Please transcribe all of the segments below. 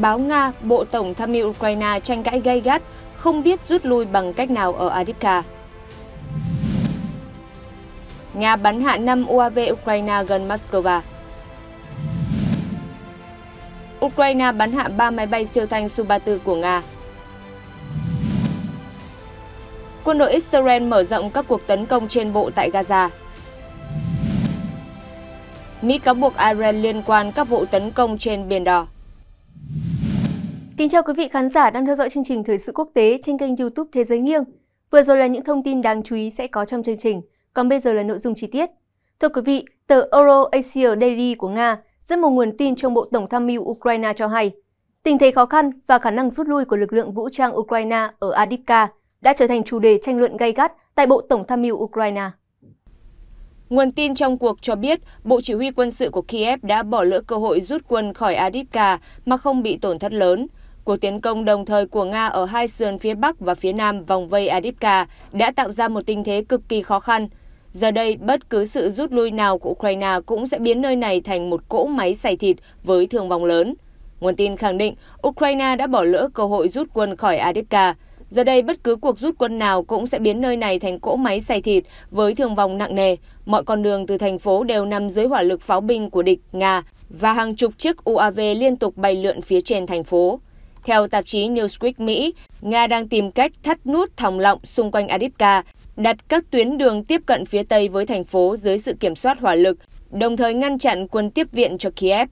báo Nga Bộ Tổng tham mưu Ukraine tranh cãi gay gắt, không biết rút lui bằng cách nào ở Adipka. Nga bắn hạ 5 UAV Ukraine gần Moscow. Ukraine bắn hạ 3 máy bay siêu thanh Su-34 của Nga. Quân đội Israel mở rộng các cuộc tấn công trên bộ tại Gaza. Mỹ cáo buộc Iran liên quan các vụ tấn công trên Biển Đỏ. Kính chào quý vị khán giả đang theo dõi chương trình Thời sự quốc tế trên kênh YouTube Thế giới nghiêng. Vừa rồi là những thông tin đáng chú ý sẽ có trong chương trình, còn bây giờ là nội dung chi tiết. Thưa quý vị, tờ Euro-Asia Daily của Nga dẫn một nguồn tin trong Bộ Tổng tham mưu Ukraine cho hay, tình thế khó khăn và khả năng rút lui của lực lượng vũ trang Ukraine ở Adipka đã trở thành chủ đề tranh luận gay gắt tại Bộ Tổng tham mưu Ukraine. Nguồn tin trong cuộc cho biết, Bộ Chỉ huy quân sự của Kiev đã bỏ lỡ cơ hội rút quân khỏi Adipka mà không bị tổn thất lớn. Cuộc tiến công đồng thời của Nga ở hai sườn phía Bắc và phía Nam vòng vây Adipka đã tạo ra một tình thế cực kỳ khó khăn. Giờ đây, bất cứ sự rút lui nào của Ukraine cũng sẽ biến nơi này thành một cỗ máy xay thịt với thương vong lớn. Nguồn tin khẳng định Ukraine đã bỏ lỡ cơ hội rút quân khỏi Adipka. Giờ đây, bất cứ cuộc rút quân nào cũng sẽ biến nơi này thành cỗ máy xay thịt với thương vong nặng nề. Mọi con đường từ thành phố đều nằm dưới hỏa lực pháo binh của địch Nga và hàng chục chiếc UAV liên tục bay lượn phía trên thành phố. Theo tạp chí Newsweek Mỹ, Nga đang tìm cách thắt nút thòng lọng xung quanh Adipka, đặt các tuyến đường tiếp cận phía Tây với thành phố dưới sự kiểm soát hỏa lực, đồng thời ngăn chặn quân tiếp viện cho Kiev.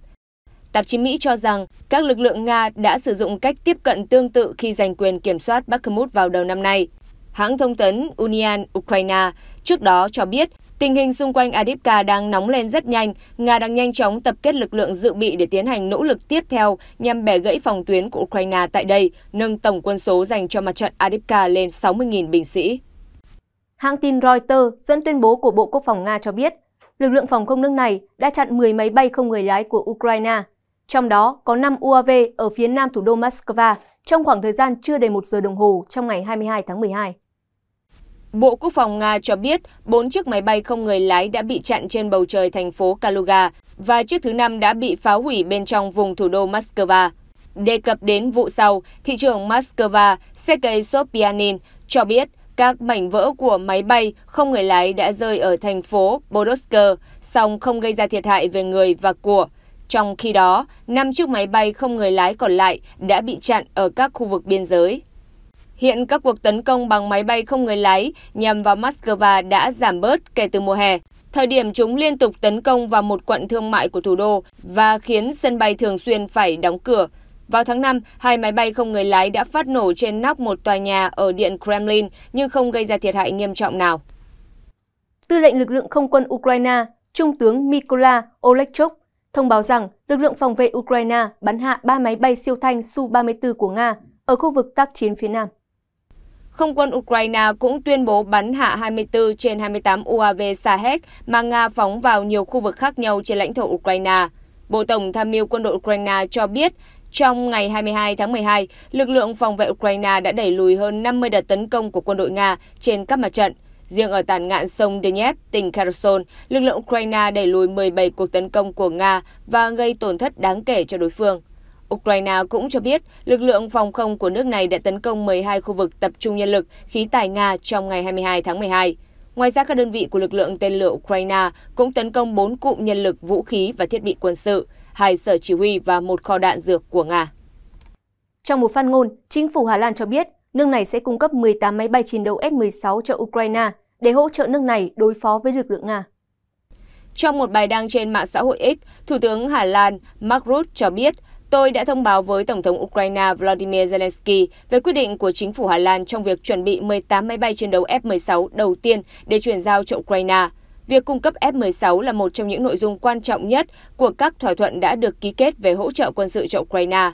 Tạp chí Mỹ cho rằng các lực lượng Nga đã sử dụng cách tiếp cận tương tự khi giành quyền kiểm soát Bakhmut vào đầu năm nay. Hãng thông tấn Unian Ukraine trước đó cho biết tình hình xung quanh adipka đang nóng lên rất nhanh nga đang nhanh chóng tập kết lực lượng dự bị để tiến hành nỗ lực tiếp theo nhằm bẻ gãy phòng tuyến của ukraine tại đây nâng tổng quân số dành cho mặt trận adipka lên 60.000 binh sĩ hãng tin reuters dẫn tuyên bố của bộ quốc phòng nga cho biết lực lượng phòng không nước này đã chặn 10 máy bay không người lái của ukraine trong đó có 5 UAV ở phía nam thủ đô Moscow trong khoảng thời gian chưa đầy một giờ đồng hồ trong ngày 22 tháng 12. Bộ Quốc phòng Nga cho biết bốn chiếc máy bay không người lái đã bị chặn trên bầu trời thành phố Kaluga và chiếc thứ năm đã bị phá hủy bên trong vùng thủ đô Moscow. Đề cập đến vụ sau, thị trưởng Moscow Sergei Sobyanin cho biết các mảnh vỡ của máy bay không người lái đã rơi ở thành phố Borodsk, song không gây ra thiệt hại về người và của. Trong khi đó, năm chiếc máy bay không người lái còn lại đã bị chặn ở các khu vực biên giới. Hiện các cuộc tấn công bằng máy bay không người lái nhằm vào Moscow đã giảm bớt kể từ mùa hè. Thời điểm chúng liên tục tấn công vào một quận thương mại của thủ đô và khiến sân bay thường xuyên phải đóng cửa. Vào tháng 5, hai máy bay không người lái đã phát nổ trên nóc một tòa nhà ở Điện Kremlin nhưng không gây ra thiệt hại nghiêm trọng nào. Tư lệnh lực lượng không quân Ukraine, Trung tướng Mykola Olechok thông báo rằng lực lượng phòng vệ Ukraine bắn hạ ba máy bay siêu thanh Su-34 của Nga ở khu vực tác chiến phía Nam. Không quân Ukraine cũng tuyên bố bắn hạ 24 trên 28 UAV Sahet mà Nga phóng vào nhiều khu vực khác nhau trên lãnh thổ Ukraine. Bộ Tổng tham mưu quân đội Ukraine cho biết, trong ngày 22 tháng 12, lực lượng phòng vệ Ukraine đã đẩy lùi hơn 50 đợt tấn công của quân đội Nga trên các mặt trận. Riêng ở tàn ngạn sông Dnieper, tỉnh Kherson, lực lượng Ukraine đẩy lùi 17 cuộc tấn công của Nga và gây tổn thất đáng kể cho đối phương. Ukraine cũng cho biết lực lượng phòng không của nước này đã tấn công 12 khu vực tập trung nhân lực khí tài Nga trong ngày 22 tháng 12. Ngoài ra, các đơn vị của lực lượng tên lửa Ukraine cũng tấn công 4 cụm nhân lực vũ khí và thiết bị quân sự, hai sở chỉ huy và một kho đạn dược của Nga. Trong một phát ngôn, chính phủ Hà Lan cho biết nước này sẽ cung cấp 18 máy bay chiến đấu F-16 cho Ukraine để hỗ trợ nước này đối phó với lực lượng Nga. Trong một bài đăng trên mạng xã hội X, Thủ tướng Hà Lan Mark Rutte cho biết Tôi đã thông báo với Tổng thống Ukraine Vladimir Zelensky về quyết định của chính phủ Hà Lan trong việc chuẩn bị 18 máy bay chiến đấu F-16 đầu tiên để chuyển giao cho Ukraine. Việc cung cấp F-16 là một trong những nội dung quan trọng nhất của các thỏa thuận đã được ký kết về hỗ trợ quân sự cho Ukraine.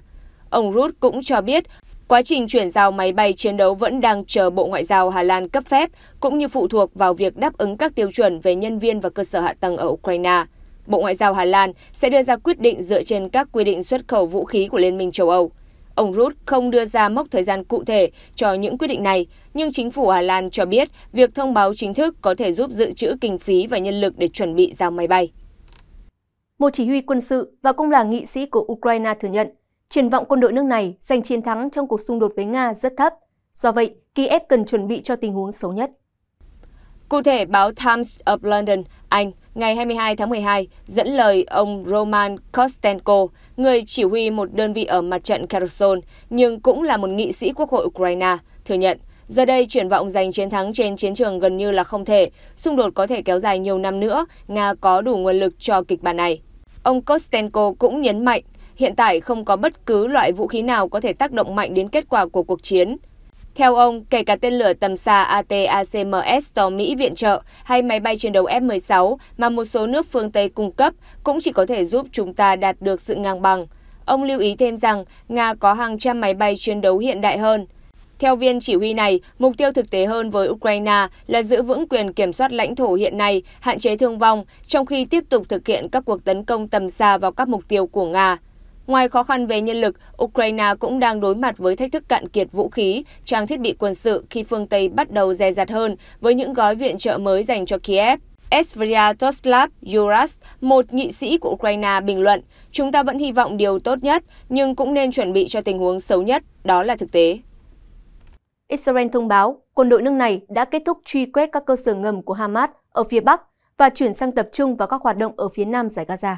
Ông Ruth cũng cho biết, quá trình chuyển giao máy bay chiến đấu vẫn đang chờ Bộ Ngoại giao Hà Lan cấp phép, cũng như phụ thuộc vào việc đáp ứng các tiêu chuẩn về nhân viên và cơ sở hạ tầng ở Ukraine. Bộ Ngoại giao Hà Lan sẽ đưa ra quyết định dựa trên các quy định xuất khẩu vũ khí của Liên minh châu Âu. Ông Rút không đưa ra mốc thời gian cụ thể cho những quyết định này, nhưng chính phủ Hà Lan cho biết việc thông báo chính thức có thể giúp dự trữ kinh phí và nhân lực để chuẩn bị giao máy bay. Một chỉ huy quân sự và cũng là nghị sĩ của Ukraine thừa nhận, triển vọng quân đội nước này giành chiến thắng trong cuộc xung đột với Nga rất thấp. Do vậy, Kiev cần chuẩn bị cho tình huống xấu nhất. Cụ thể, báo Times of London, Anh ngày 22 tháng 12, dẫn lời ông Roman Kostenko, người chỉ huy một đơn vị ở mặt trận Kherson, nhưng cũng là một nghị sĩ quốc hội Ukraine, thừa nhận Giờ đây, triển vọng giành chiến thắng trên chiến trường gần như là không thể. Xung đột có thể kéo dài nhiều năm nữa, Nga có đủ nguồn lực cho kịch bản này. Ông Kostenko cũng nhấn mạnh, hiện tại không có bất cứ loại vũ khí nào có thể tác động mạnh đến kết quả của cuộc chiến. Theo ông, kể cả tên lửa tầm xa ATACMS do Mỹ viện trợ hay máy bay chiến đấu F-16 mà một số nước phương Tây cung cấp cũng chỉ có thể giúp chúng ta đạt được sự ngang bằng. Ông lưu ý thêm rằng Nga có hàng trăm máy bay chiến đấu hiện đại hơn. Theo viên chỉ huy này, mục tiêu thực tế hơn với Ukraine là giữ vững quyền kiểm soát lãnh thổ hiện nay, hạn chế thương vong, trong khi tiếp tục thực hiện các cuộc tấn công tầm xa vào các mục tiêu của Nga. Ngoài khó khăn về nhân lực, Ukraine cũng đang đối mặt với thách thức cạn kiệt vũ khí, trang thiết bị quân sự khi phương Tây bắt đầu dè dặt hơn với những gói viện trợ mới dành cho Kiev. Svyatoslav Yuras, một nghị sĩ của Ukraine bình luận, chúng ta vẫn hy vọng điều tốt nhất, nhưng cũng nên chuẩn bị cho tình huống xấu nhất, đó là thực tế. Israel thông báo quân đội nước này đã kết thúc truy quét các cơ sở ngầm của Hamas ở phía Bắc và chuyển sang tập trung vào các hoạt động ở phía Nam giải Gaza.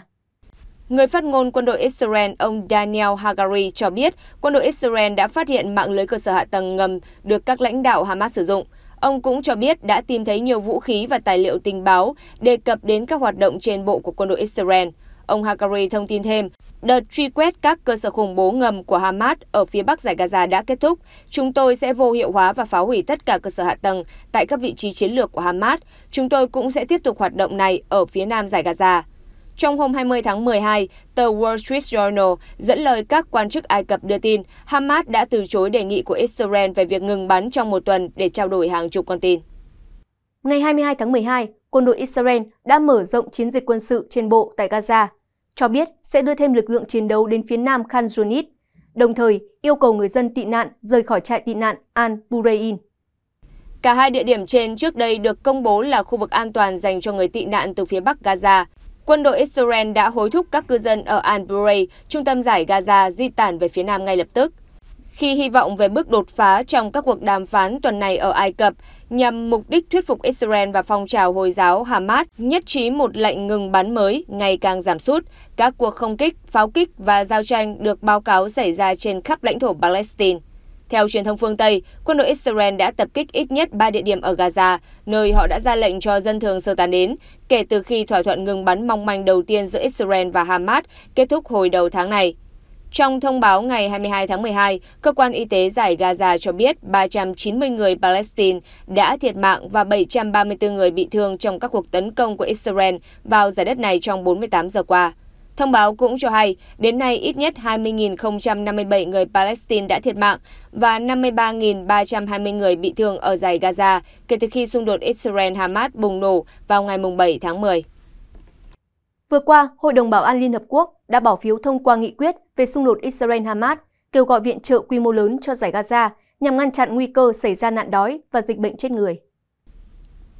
Người phát ngôn quân đội Israel ông Daniel Hagari cho biết quân đội Israel đã phát hiện mạng lưới cơ sở hạ tầng ngầm được các lãnh đạo Hamas sử dụng. Ông cũng cho biết đã tìm thấy nhiều vũ khí và tài liệu tình báo đề cập đến các hoạt động trên bộ của quân đội Israel. Ông Hagari thông tin thêm, đợt truy quét các cơ sở khủng bố ngầm của Hamas ở phía bắc giải Gaza đã kết thúc. Chúng tôi sẽ vô hiệu hóa và phá hủy tất cả cơ sở hạ tầng tại các vị trí chiến lược của Hamas. Chúng tôi cũng sẽ tiếp tục hoạt động này ở phía nam giải Gaza. Trong hôm 20 tháng 12, tờ Wall Street Journal dẫn lời các quan chức Ai Cập đưa tin Hamas đã từ chối đề nghị của Israel về việc ngừng bắn trong một tuần để trao đổi hàng chục con tin. Ngày 22 tháng 12, quân đội Israel đã mở rộng chiến dịch quân sự trên bộ tại Gaza, cho biết sẽ đưa thêm lực lượng chiến đấu đến phía nam Khan Yunis, đồng thời yêu cầu người dân tị nạn rời khỏi trại tị nạn Al-Burain. Cả hai địa điểm trên trước đây được công bố là khu vực an toàn dành cho người tị nạn từ phía Bắc Gaza. Quân đội Israel đã hối thúc các cư dân ở al trung tâm giải Gaza, di tản về phía nam ngay lập tức. Khi hy vọng về bước đột phá trong các cuộc đàm phán tuần này ở Ai Cập nhằm mục đích thuyết phục Israel và phong trào Hồi giáo Hamas nhất trí một lệnh ngừng bắn mới ngày càng giảm sút, các cuộc không kích, pháo kích và giao tranh được báo cáo xảy ra trên khắp lãnh thổ Palestine. Theo truyền thông phương Tây, quân đội Israel đã tập kích ít nhất 3 địa điểm ở Gaza, nơi họ đã ra lệnh cho dân thường sơ tán đến, kể từ khi thỏa thuận ngừng bắn mong manh đầu tiên giữa Israel và Hamas kết thúc hồi đầu tháng này. Trong thông báo ngày 22 tháng 12, cơ quan y tế giải Gaza cho biết 390 người Palestine đã thiệt mạng và 734 người bị thương trong các cuộc tấn công của Israel vào giải đất này trong 48 giờ qua. Thông báo cũng cho hay, đến nay ít nhất 20.057 người Palestine đã thiệt mạng và 53.320 người bị thương ở giải Gaza kể từ khi xung đột Israel-Hamas bùng nổ vào ngày 7 tháng 10. Vừa qua, Hội đồng Bảo an Liên Hợp Quốc đã bỏ phiếu thông qua nghị quyết về xung đột Israel-Hamas, kêu gọi viện trợ quy mô lớn cho giải Gaza nhằm ngăn chặn nguy cơ xảy ra nạn đói và dịch bệnh chết người.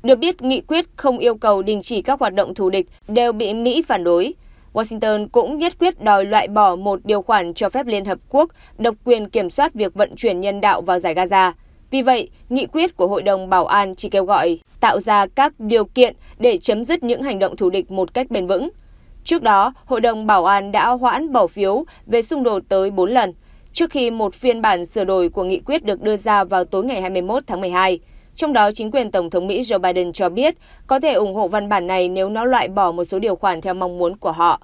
Được biết, nghị quyết không yêu cầu đình chỉ các hoạt động thù địch đều bị Mỹ phản đối. Washington cũng nhất quyết đòi loại bỏ một điều khoản cho phép Liên Hợp Quốc độc quyền kiểm soát việc vận chuyển nhân đạo vào giải Gaza. Vì vậy, nghị quyết của Hội đồng Bảo an chỉ kêu gọi tạo ra các điều kiện để chấm dứt những hành động thù địch một cách bền vững. Trước đó, Hội đồng Bảo an đã hoãn bỏ phiếu về xung đột tới 4 lần, trước khi một phiên bản sửa đổi của nghị quyết được đưa ra vào tối ngày 21 tháng 12 trong đó chính quyền Tổng thống Mỹ Joe Biden cho biết có thể ủng hộ văn bản này nếu nó loại bỏ một số điều khoản theo mong muốn của họ.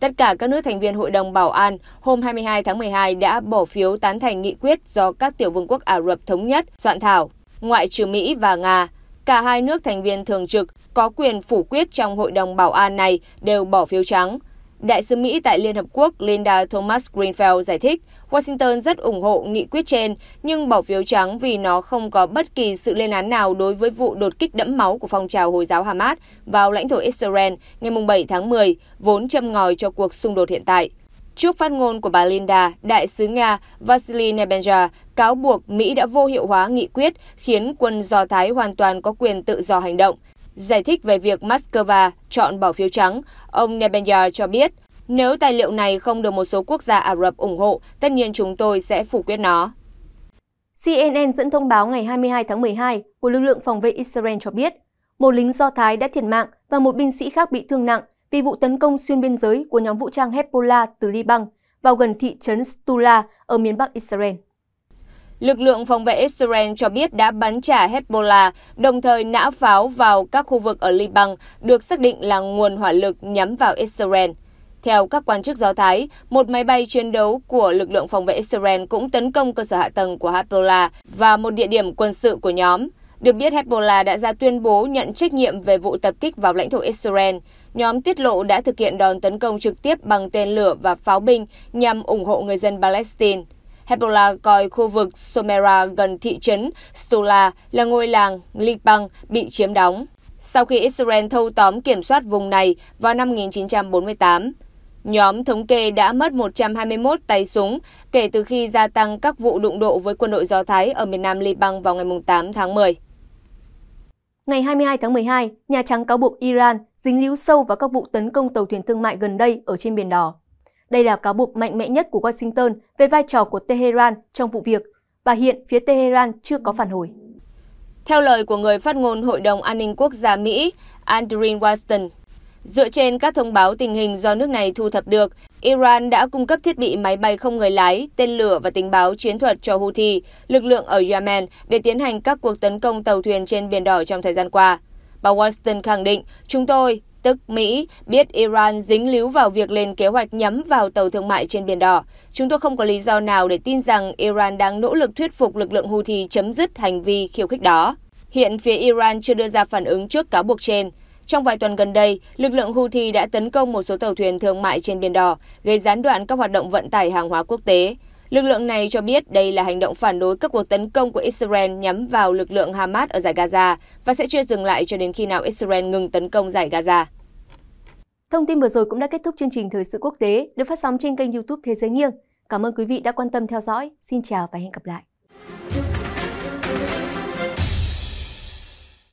Tất cả các nước thành viên Hội đồng Bảo an hôm 22 tháng 12 đã bỏ phiếu tán thành nghị quyết do các tiểu vương quốc Ả Rập Thống Nhất soạn thảo, ngoại trừ Mỹ và Nga. Cả hai nước thành viên thường trực có quyền phủ quyết trong Hội đồng Bảo an này đều bỏ phiếu trắng. Đại sứ Mỹ tại Liên Hợp Quốc Linda Thomas Greenfield giải thích, Washington rất ủng hộ nghị quyết trên, nhưng bỏ phiếu trắng vì nó không có bất kỳ sự lên án nào đối với vụ đột kích đẫm máu của phong trào Hồi giáo Hamas vào lãnh thổ Israel ngày 7 tháng 10, vốn châm ngòi cho cuộc xung đột hiện tại. Trước phát ngôn của bà Linda, đại sứ Nga Vasily Nebenzia cáo buộc Mỹ đã vô hiệu hóa nghị quyết, khiến quân Do Thái hoàn toàn có quyền tự do hành động. Giải thích về việc Moscow chọn bỏ phiếu trắng, ông Nebenjar cho biết, nếu tài liệu này không được một số quốc gia Ả Rập ủng hộ, tất nhiên chúng tôi sẽ phủ quyết nó. CNN dẫn thông báo ngày 22 tháng 12 của lực lượng phòng vệ Israel cho biết, một lính Do Thái đã thiệt mạng và một binh sĩ khác bị thương nặng vì vụ tấn công xuyên biên giới của nhóm vũ trang Hezbollah từ Liban vào gần thị trấn Stula ở miền Bắc Israel. Lực lượng phòng vệ Israel cho biết đã bắn trả Hezbollah, đồng thời nã pháo vào các khu vực ở Liban được xác định là nguồn hỏa lực nhắm vào Israel. Theo các quan chức Do Thái, một máy bay chiến đấu của lực lượng phòng vệ Israel cũng tấn công cơ sở hạ tầng của Hezbollah và một địa điểm quân sự của nhóm. Được biết, Hezbollah đã ra tuyên bố nhận trách nhiệm về vụ tập kích vào lãnh thổ Israel. Nhóm tiết lộ đã thực hiện đòn tấn công trực tiếp bằng tên lửa và pháo binh nhằm ủng hộ người dân Palestine. Hezbollah coi khu vực Somera gần thị trấn Stula là ngôi làng Liban bị chiếm đóng sau khi Israel thâu tóm kiểm soát vùng này vào năm 1948. Nhóm thống kê đã mất 121 tay súng kể từ khi gia tăng các vụ đụng độ với quân đội Do Thái ở miền nam Liban vào ngày 8 tháng 10. Ngày 22 tháng 12, Nhà Trắng cáo buộc Iran dính líu sâu vào các vụ tấn công tàu thuyền thương mại gần đây ở trên Biển Đỏ. Đây là cáo buộc mạnh mẽ nhất của Washington về vai trò của Tehran trong vụ việc, và hiện phía Tehran chưa có phản hồi. Theo lời của người phát ngôn Hội đồng An ninh Quốc gia Mỹ, Andrew Washington, dựa trên các thông báo tình hình do nước này thu thập được, Iran đã cung cấp thiết bị máy bay không người lái, tên lửa và tình báo chiến thuật cho Houthi, lực lượng ở Yemen để tiến hành các cuộc tấn công tàu thuyền trên Biển Đỏ trong thời gian qua. Bà Washington khẳng định, chúng tôi, tức Mỹ, biết Iran dính líu vào việc lên kế hoạch nhắm vào tàu thương mại trên Biển Đỏ. Chúng tôi không có lý do nào để tin rằng Iran đang nỗ lực thuyết phục lực lượng Houthi chấm dứt hành vi khiêu khích đó. Hiện phía Iran chưa đưa ra phản ứng trước cáo buộc trên. Trong vài tuần gần đây, lực lượng Houthi đã tấn công một số tàu thuyền thương mại trên Biển Đỏ, gây gián đoạn các hoạt động vận tải hàng hóa quốc tế. Lực lượng này cho biết đây là hành động phản đối các cuộc tấn công của Israel nhắm vào lực lượng Hamas ở giải Gaza và sẽ chưa dừng lại cho đến khi nào Israel ngừng tấn công giải Gaza. Thông tin vừa rồi cũng đã kết thúc chương trình Thời sự quốc tế được phát sóng trên kênh youtube Thế giới nghiêng. Cảm ơn quý vị đã quan tâm theo dõi. Xin chào và hẹn gặp lại.